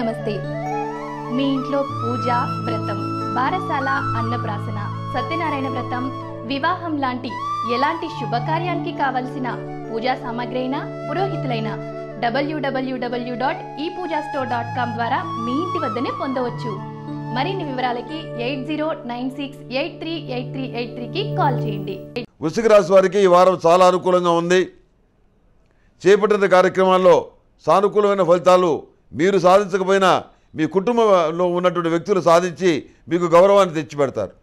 నమస్తే మీ ఇంట్లో పూజ వ్రతం బారసాల అన్నప్రాసన సత్యనారాయణ వ్రతం వివాహం లాంటి ఎలాంటి శుభకార్యానికి కావలసిన పూజా సామాగ్రి అయినా పురోహితులైనా డబ్ల్యూడబ్ల్యూడబ్ల్యూ డాట్ ఈ పూజా స్టోర్ డాట్ కామ్ ద్వారా మీ ఇంటి వద్దనే పొందవచ్చు మరిన్ని వివరాలకి eight zero nine six eight three eight three eight త్రీకి కాల్ చేయండి వృషిక రాశి వారికి ఈ వారం చాలా అనుకూలంగా ఉంది చేపట్టిన కార్యక్రమాల్లో సానుకూలమైన ఫలితాలు మీరు సాధించకపోయినా మీ కుటుంబంలో ఉన్నటువంటి వ్యక్తులు సాధించి మీకు గౌరవాన్ని తెచ్చిపెడతారు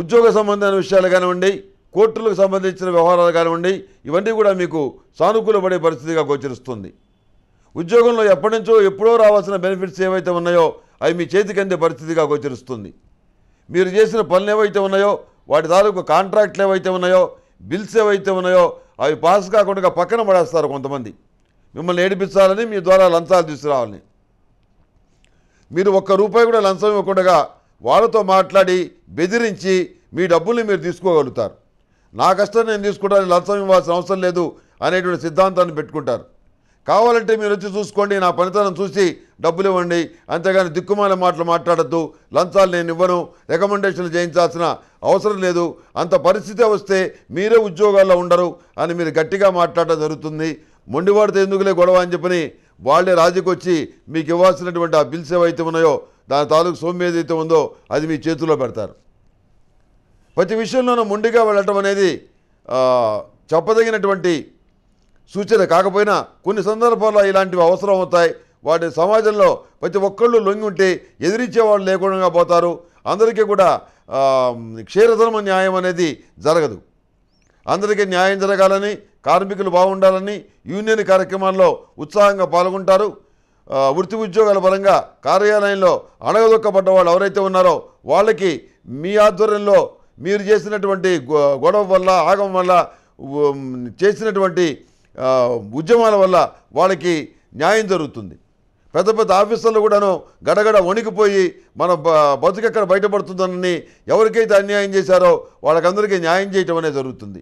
ఉద్యోగ సంబంధమైన విషయాలు కానివ్వండి కోర్టులకు సంబంధించిన వ్యవహారాలు కానివ్వండి ఇవన్నీ కూడా మీకు సానుకూలపడే పరిస్థితిగా గోచరిస్తుంది ఉద్యోగంలో ఎప్పటి నుంచో ఎప్పుడో రావాల్సిన బెనిఫిట్స్ ఏవైతే ఉన్నాయో అవి మీ చేతికి అందే పరిస్థితిగా గోచరిస్తుంది మీరు చేసిన పనులు ఏవైతే ఉన్నాయో వాటి తాలూకు కాంట్రాక్ట్లు ఏవైతే ఉన్నాయో బిల్స్ ఏవైతే ఉన్నాయో అవి పాస్ కాకుండా పక్కన పడేస్తారు కొంతమంది మిమ్మల్ని ఏడిపించాలని మీ ద్వారా లంచాలు తీసుకురావాలని మీరు ఒక్క రూపాయి కూడా లంచం ఇవ్వకుండా వాళ్ళతో మాట్లాడి బెదిరించి మీ డబ్బుల్ని మీరు తీసుకోగలుగుతారు నా కష్టం నేను తీసుకుంటాను లంచం ఇవ్వాల్సిన అవసరం లేదు అనేటువంటి సిద్ధాంతాన్ని పెట్టుకుంటారు కావాలంటే మీరు వచ్చి చూసుకోండి నా పనితనం చూసి డబ్బులు ఇవ్వండి అంతేగాని దిక్కుమాల మాటలు మాట్లాడద్దు లంచాలు నేను ఇవ్వను రికమెండేషన్లు చేయించాల్సిన అవసరం లేదు అంత పరిస్థితి వస్తే మీరే ఉద్యోగాల్లో ఉండరు అని మీరు గట్టిగా మాట్లాడడం జరుగుతుంది మొండివాడితో ఎందుకులే గొడవ అని చెప్పని వాళ్లే రాజీకి వచ్చి మీకు ఇవ్వాల్సినటువంటి ఆ బిల్స్ ఏవైతే ఉన్నాయో దాని తాలూకు సోమ్య ఏదైతే ఉందో అది మీ చేతుల్లో పెడతారు ప్రతి విషయంలోనూ మొండిగా వెళ్ళటం అనేది చెప్పదగినటువంటి సూచన కాకపోయినా కొన్ని సందర్భాల్లో ఇలాంటివి అవసరం అవుతాయి వాటి సమాజంలో ప్రతి ఒక్కళ్ళు లొంగి ఉంటే ఎదిరించేవాళ్ళు లేకుండా పోతారు అందరికీ కూడా క్షీరధర్మ న్యాయం అనేది జరగదు అందరికీ న్యాయం జరగాలని కార్మికులు బాగుండాలని యూనియన్ కార్యక్రమాల్లో ఉత్సాహంగా పాల్గొంటారు వృత్తి ఉద్యోగాల పరంగా కార్యాలయంలో అడగదొక్కబడ్డ వాళ్ళు ఎవరైతే ఉన్నారో వాళ్ళకి మీ ఆధ్వర్యంలో మీరు చేసినటువంటి గొడవ వల్ల ఆగం వల్ల చేసినటువంటి ఉద్యమాల వల్ల వాళ్ళకి న్యాయం జరుగుతుంది పెద్ద పెద్ద ఆఫీసర్లు కూడాను గడగడ వణికిపోయి మన బతుకెక్కడ బయటపడుతుందని ఎవరికైతే అన్యాయం చేశారో వాళ్ళకందరికీ న్యాయం చేయటం అనేది జరుగుతుంది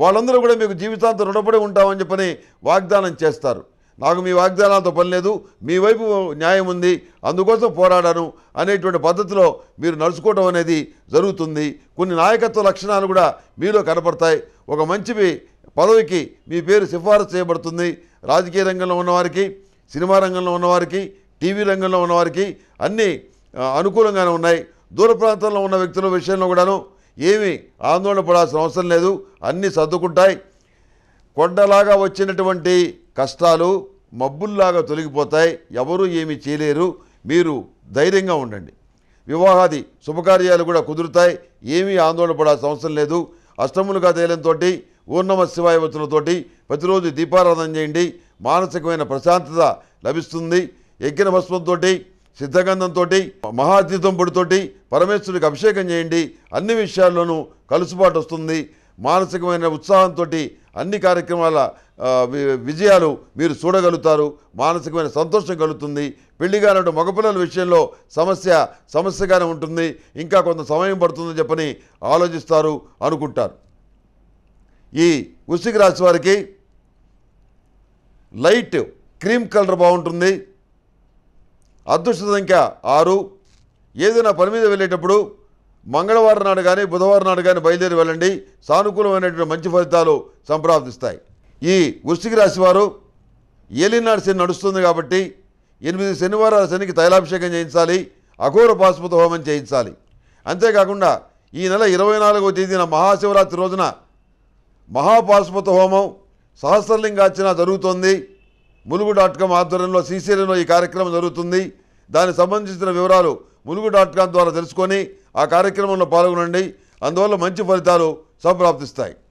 వాళ్ళందరూ కూడా మీకు జీవితాంతం రుణపడి ఉంటామని చెప్పని వాగ్దానం చేస్తారు నాకు మీ వాగ్దానాలతో పని లేదు మీ వైపు న్యాయం ఉంది అందుకోసం పోరాడాను అనేటువంటి పద్ధతిలో మీరు నడుచుకోవడం అనేది జరుగుతుంది కొన్ని నాయకత్వ లక్షణాలు కూడా మీలో కనపడతాయి ఒక మంచి పదవికి మీ పేరు సిఫారసు చేయబడుతుంది రాజకీయ రంగంలో ఉన్నవారికి సినిమా రంగంలో ఉన్నవారికి టీవీ రంగంలో ఉన్నవారికి అన్నీ అనుకూలంగానే ఉన్నాయి దూర ప్రాంతంలో ఉన్న వ్యక్తుల విషయంలో కూడాను ఏమి ఆందోళన పడాల్సిన అవసరం లేదు అన్నీ సర్దుకుంటాయి కొండలాగా వచ్చినటువంటి కష్టాలు మబ్బుల్లాగా తొలగిపోతాయి ఎవరూ ఏమీ చేయలేరు మీరు ధైర్యంగా ఉండండి వివాహాది శుభకార్యాలు కూడా కుదురుతాయి ఏమీ ఆందోళన పడాల్సిన అవసరం లేదు అష్టములుగా తేలంతో ఊర్ణమ శివాయవతులతో ప్రతిరోజు దీపారాధన చేయండి మానసికమైన ప్రశాంతత లభిస్తుంది ఎక్కిన భస్మంతో సిద్ధగంధంతో మహాతీతం పొడితోటి పరమేశ్వరుడికి అభిషేకం చేయండి అన్ని విషయాల్లోనూ కలుసుబాటు వస్తుంది మానసికమైన ఉత్సాహంతో అన్ని కార్యక్రమాల విజయాలు మీరు చూడగలుగుతారు మానసికమైన సంతోషం కలుగుతుంది పెళ్లి కానటువంటి మగపిల్లల విషయంలో సమస్య సమస్యగానే ఉంటుంది ఇంకా కొంత సమయం పడుతుందని చెప్పని ఆలోచిస్తారు అనుకుంటారు ఈ వృశ్చిక రాశి వారికి లైట్ క్రీమ్ కలర్ బాగుంటుంది అదృష్ట సంఖ్య ఆరు ఏదైనా పని మీద వెళ్ళేటప్పుడు మంగళవారం నాడు కానీ బుధవారం నాడు కానీ బయలుదేరి వెళ్ళండి సానుకూలమైనటువంటి మంచి ఫలితాలు సంప్రాప్తిస్తాయి ఈ వృష్టికి రాశివారు ఏలినాడు శని నడుస్తుంది కాబట్టి ఎనిమిది శనివారాల శనికి తైలాభిషేకం చేయించాలి అఘోర పాశుపత హోమం చేయించాలి అంతేకాకుండా ఈ నెల ఇరవై నాలుగవ తేదీన మహాశివరాత్రి రోజున మహాపాశుపత హోమం సహస్రలింగార్చన జరుగుతోంది ములుగు డాట్ కామ్ ఆధ్వర్యంలో సీసీలో ఈ కార్యక్రమం జరుగుతుంది దానికి సంబంధించిన వివరాలు ములుగు డాట్ కామ్ ద్వారా తెలుసుకొని ఆ కార్యక్రమంలో పాల్గొనండి అందువల్ల మంచి ఫలితాలు సంప్రాప్తిస్తాయి